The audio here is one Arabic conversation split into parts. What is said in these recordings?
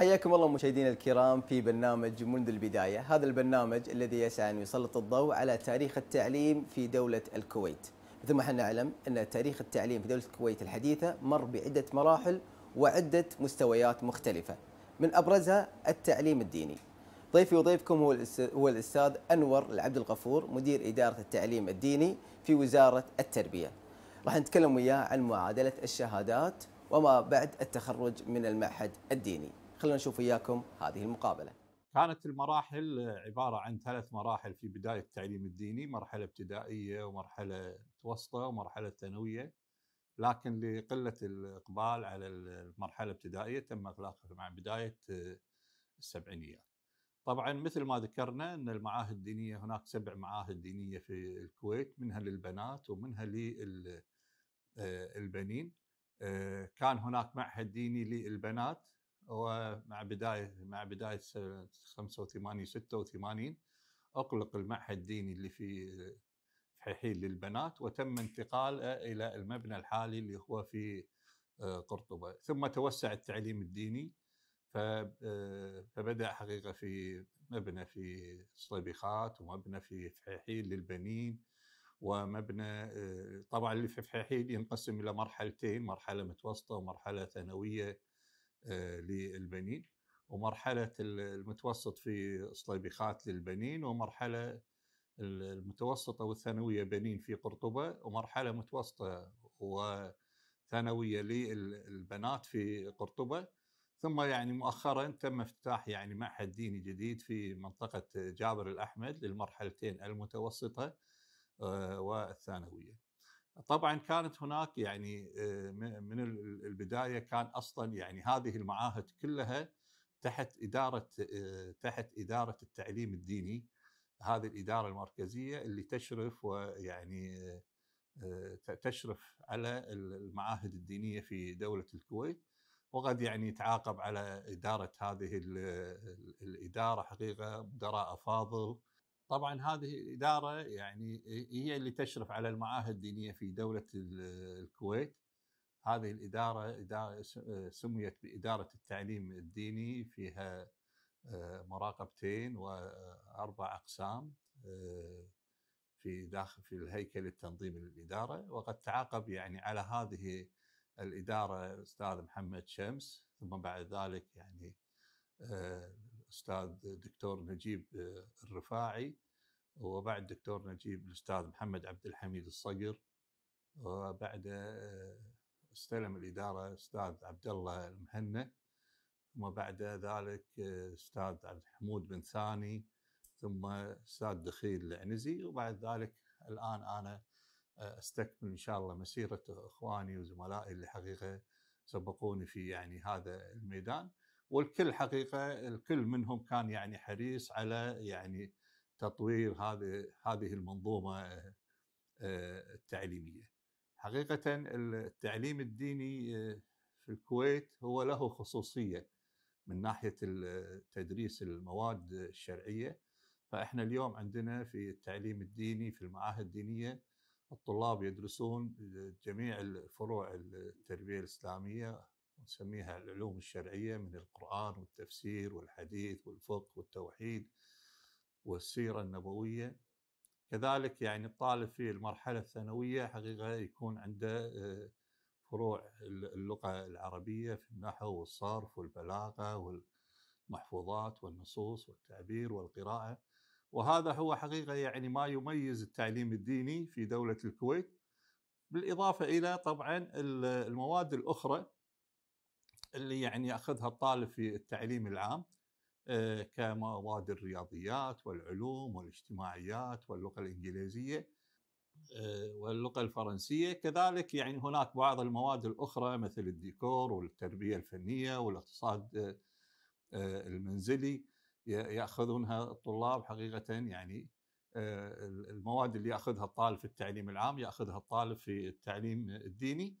حياكم الله مشاهدينا الكرام في برنامج منذ البداية هذا البرنامج الذي يسعى أن يسلط الضوء على تاريخ التعليم في دولة الكويت مثل ما احنا نعلم أن تاريخ التعليم في دولة الكويت الحديثة مر بعدة مراحل وعدة مستويات مختلفة من أبرزها التعليم الديني ضيفي وضيفكم هو هو الأستاذ أنور العبد الغفور مدير إدارة التعليم الديني في وزارة التربية راح نتكلم وياه عن معادلة الشهادات وما بعد التخرج من المعهد الديني خلونا نشوف وياكم هذه المقابله. كانت المراحل عباره عن ثلاث مراحل في بدايه التعليم الديني، مرحله ابتدائيه ومرحله متوسطه ومرحله ثانويه. لكن لقله الاقبال على المرحله الابتدائيه تم اغلاقها مع بدايه السبعينيات. طبعا مثل ما ذكرنا ان المعاهد الدينيه هناك سبع معاهد دينيه في الكويت منها للبنات ومنها للبنين. آه، آه، كان هناك معهد ديني للبنات ومع بدايه مع بدايه سنه 85 86 اغلق المعهد الديني اللي في حيحيل للبنات وتم انتقاله الى المبنى الحالي اللي هو في آه، قرطبه، ثم توسع التعليم الديني آه، فبدا حقيقه في مبنى في صبيخات ومبنى في فحيحيل للبنين ومبنى آه، طبعا اللي في فحيحيل ينقسم الى مرحلتين، مرحله متوسطه ومرحله ثانويه آه، للبنين ومرحلة المتوسط في صليبيخات للبنين ومرحلة المتوسطة والثانوية بنين في قرطبة ومرحلة متوسطة وثانوية للبنات في قرطبة ثم يعني مؤخرا تم افتتاح يعني معهد ديني جديد في منطقة جابر الأحمد للمرحلتين المتوسطة آه، والثانوية طبعا كانت هناك يعني آه، من البدايه كان اصلا يعني هذه المعاهد كلها تحت اداره آه، تحت اداره التعليم الديني هذه الاداره المركزيه اللي تشرف ويعني آه، تشرف على المعاهد الدينيه في دوله الكويت وقد يعني يتعاقب على اداره هذه الاداره حقيقه مدراء افاضل طبعا هذه الاداره يعني هي اللي تشرف على المعاهد الدينيه في دوله الكويت هذه الاداره سميت باداره التعليم الديني فيها آه، مراقبتين واربع اقسام آه، في داخل في الهيكل التنظيمي للاداره وقد تعاقب يعني على هذه الاداره الاستاذ محمد شمس ثم بعد ذلك يعني آه، الاستاذ دكتور نجيب آه، الرفاعي وبعد دكتور نجيب الاستاذ محمد عبد الحميد الصقر وبعد آه، استلم الاداره استاذ عبد الله المهنا ثم بعد ذلك آه، استاذ عبد الحمود بن ثاني ثم استاذ دخيل العنزي وبعد ذلك الان انا استكمل ان شاء الله مسيره اخواني وزملائي اللي حقيقه سبقوني في يعني هذا الميدان والكل حقيقه الكل منهم كان يعني حريص على يعني تطوير هذه هذه المنظومه آه، التعليميه. حقيقه التعليم الديني آه، في الكويت هو له خصوصيه من ناحيه تدريس المواد الشرعيه فاحنا اليوم عندنا في التعليم الديني في المعاهد الدينيه الطلاب يدرسون آه، جميع الفروع التربيه الاسلاميه نسميها العلوم الشرعية من القرآن والتفسير والحديث والفقه والتوحيد والسيرة النبوية كذلك يعني الطالب في المرحلة الثانوية حقيقة يكون عنده آه، فروع اللغة العربية في النحو والصرف والبلاغة والمحفوظات والنصوص والتعبير والقراءة وهذا هو حقيقة يعني ما يميز التعليم الديني في دولة الكويت بالإضافة إلى طبعا المواد الأخرى اللي يعني ياخذها الطالب في التعليم العام آه، كمواد الرياضيات والعلوم والاجتماعيات واللغه الانجليزيه آه، واللغه الفرنسيه كذلك يعني هناك بعض المواد الاخرى مثل الديكور والتربيه الفنيه والاقتصاد آه، المنزلي ياخذونها الطلاب حقيقه يعني المواد اللي ياخذها الطالب في التعليم العام ياخذها الطالب في التعليم الديني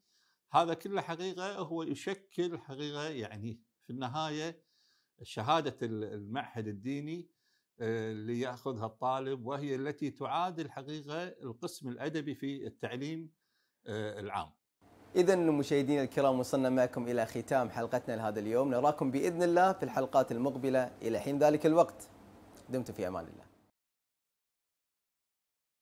هذا كله حقيقه هو يشكل حقيقه يعني في النهايه شهاده المعهد الديني آه، اللي ياخذها الطالب وهي التي تعادل حقيقه القسم الادبي في التعليم آه، العام. اذا مشاهدينا الكرام وصلنا معكم الى ختام حلقتنا لهذا اليوم، نراكم باذن الله في الحلقات المقبله الى حين ذلك الوقت. دمتم في امان الله.